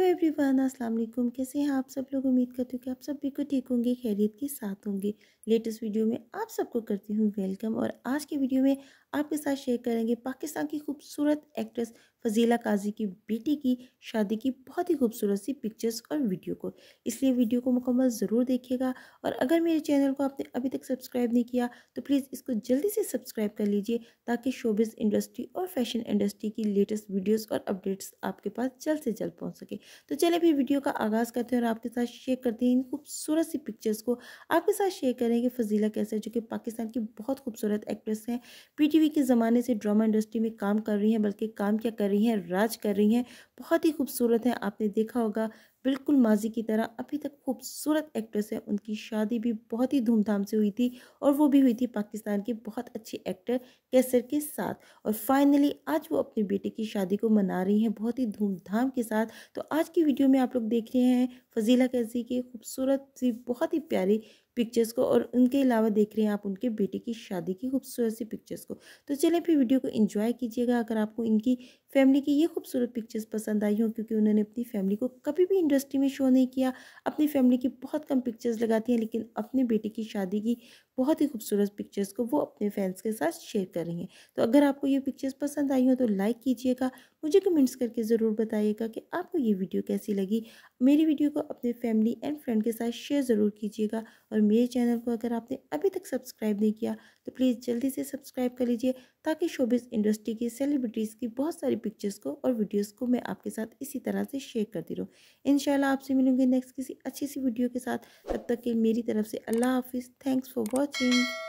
hello everyone अस्सलाम वालेकुम कैसे हैं आप सब लोग उम्मीद करती हूँ कि आप सब बिल्कुल ठीक होंगे खैरियत के साथ होंगे लेटेस्ट वीडियो में आप सबको करती हूँ वेलकम और आज के वीडियो में आपके साथ शेयर करेंगे पाकिस्तान की खूबसूरत एक्ट्रेस फजीला काजी की बेटी की शादी की बहुत ही खूबसूरत सी पिक्चर्स और वीडियो को इसलिए वीडियो को मुकम्मल ज़रूर देखिएगा और अगर मेरे चैनल को आपने अभी तक सब्सक्राइब नहीं किया तो प्लीज़ इसको जल्दी से सब्सक्राइब कर लीजिए ताकि शोबिज़ इंडस्ट्री और फैशन इंडस्ट्री की लेटेस्ट वीडियोज़ और अपडेट्स आपके पास जल्द से जल्द पहुँच सके तो चले फिर वीडियो का आगाज़ करते हैं और आपके साथ शेयर करते हैं इन खूबसूरत सी पिक्चर्स को आपके साथ शेयर करेंगे फजीला कैसे जो कि पाकिस्तान की बहुत खूबसूरत एक्ट्रेस हैं पीटीवी के ज़माने से ड्रामा इंडस्ट्री में काम कर रही हैं बल्कि काम क्या कर रही हैं राज कर रही हैं बहुत ही खूबसूरत हैं आपने देखा होगा बिल्कुल माजी की तरह अभी तक खूबसूरत एक्ट्रेस है उनकी शादी भी बहुत ही धूमधाम से हुई थी और वो भी हुई थी पाकिस्तान की बहुत अच्छी एक्टर कैसर के साथ और फाइनली आज वो अपने बेटे की शादी को मना रही हैं बहुत ही धूमधाम के साथ तो आज की वीडियो में आप लोग देख रहे हैं फजीला कैसी की खूबसूरत सी बहुत ही प्यारी पिक्चर्स को और उनके अलावा देख रहे हैं आप उनके बेटे की शादी की खूबसूरत सी पिक्चर्स को तो चले फिर वीडियो को इन्जॉय कीजिएगा अगर आपको इनकी फैमिली की ये खूबसूरत पिक्चर्स पसंद आई हो क्योंकि उन्होंने अपनी फैमिली को कभी भी इंडस्ट्री में शो नहीं किया अपनी फैमिली की बहुत कम पिक्चर्स लगाती हैं लेकिन अपने बेटे की शादी की बहुत ही खूबसूरत पिक्चर्स को वो अपने फैंस के साथ शेयर कर रही हैं तो अगर आपको ये पिक्चर्स पसंद आई हो तो लाइक कीजिएगा मुझे कमेंट्स करके ज़रूर बताइएगा कि आपको ये वीडियो कैसी लगी मेरी वीडियो को अपने फैमिली एंड फ्रेंड के साथ शेयर ज़रूर कीजिएगा और मेरे चैनल को अगर आपने अभी तक सब्सक्राइब नहीं किया तो प्लीज़ जल्दी से सब्सक्राइब कर लीजिए ताकि शोबिस इंडस्ट्री की सेलिब्रिटीज़ की बहुत सारी पिक्चर्स को और वीडियोज़ को मैं आपके साथ इसी तरह से शेयर करती रहूँ इन आपसे मिलूँगी नेक्स्ट किसी अच्छी सी वीडियो के साथ तब तक के मेरी तरफ से अल्लाह हाफिज़ थैंक्स फॉर वॉचिंग